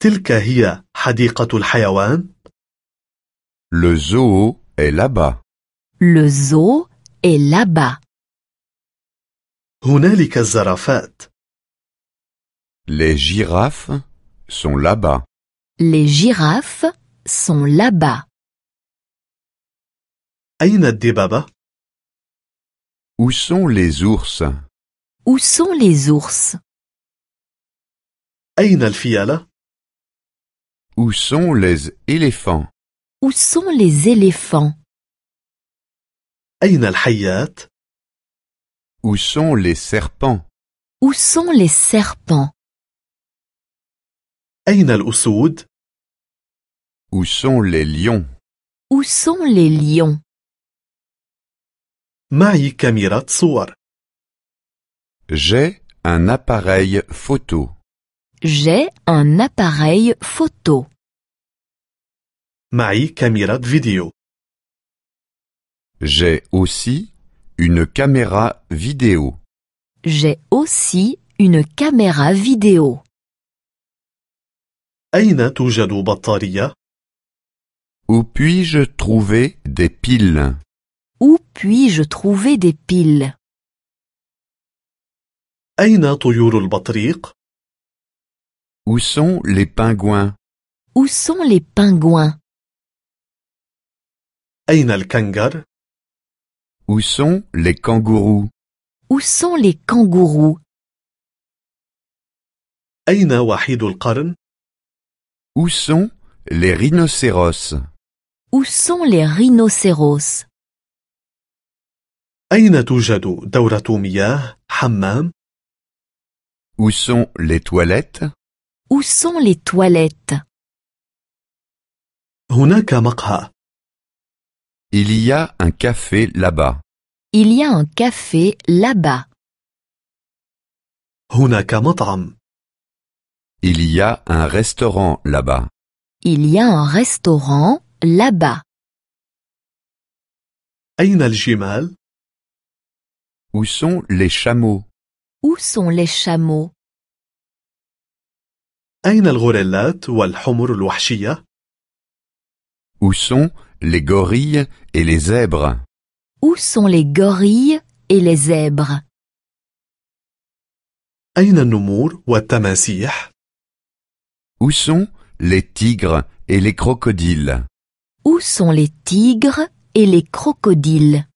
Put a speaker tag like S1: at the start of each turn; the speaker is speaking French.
S1: تلك هي حديقة الحيوان. Le zoo est là-bas.
S2: Le zoo est là-bas.
S1: هنالك الزرافات. Les girafes sont là-bas.
S2: Les girafes sont là-bas.
S1: أين الدبابة؟ Où sont les ours Où sont les ours أين الفيالة؟ Où sont les éléphants
S2: Où sont les éléphants
S1: al hayat? Où sont les serpents
S2: Où sont les serpents
S1: Où sont les lions
S2: Où sont les lions
S1: Maï J'ai un appareil photo.
S2: J'ai un appareil photo.
S1: caméra de vidéo. J'ai aussi une caméra vidéo.
S2: J'ai aussi une caméra vidéo.
S1: أين توجد بطارية؟ Où puis-je trouver des piles
S2: Où puis-je trouver des piles
S1: أين طيور البطريق؟ où sont les pingouins
S2: Où sont les pingouins
S1: le kangar? Où sont les kangourous
S2: Où sont les kangourous
S1: أين وحيد القرن Où sont les rhinocéros
S2: Où sont les
S1: rhinocéros أين توجد دورة مياه Où sont les toilettes
S2: où sont les toilettes
S1: Il y a un café là-bas.
S2: Il y a un café là-bas.
S1: Il y a un restaurant là-bas.
S2: Il y a un restaurant là-bas.
S1: Où sont les chameaux
S2: Où sont les chameaux
S1: أين الغوريلات والحمر الوحشية؟ Où sont les gorilles et les zèbres?
S2: Où sont les gorilles et les zèbres?
S1: أين النمور والتماسيح؟ Où sont les tigres et les crocodiles?
S2: Où sont les tigres et les crocodiles?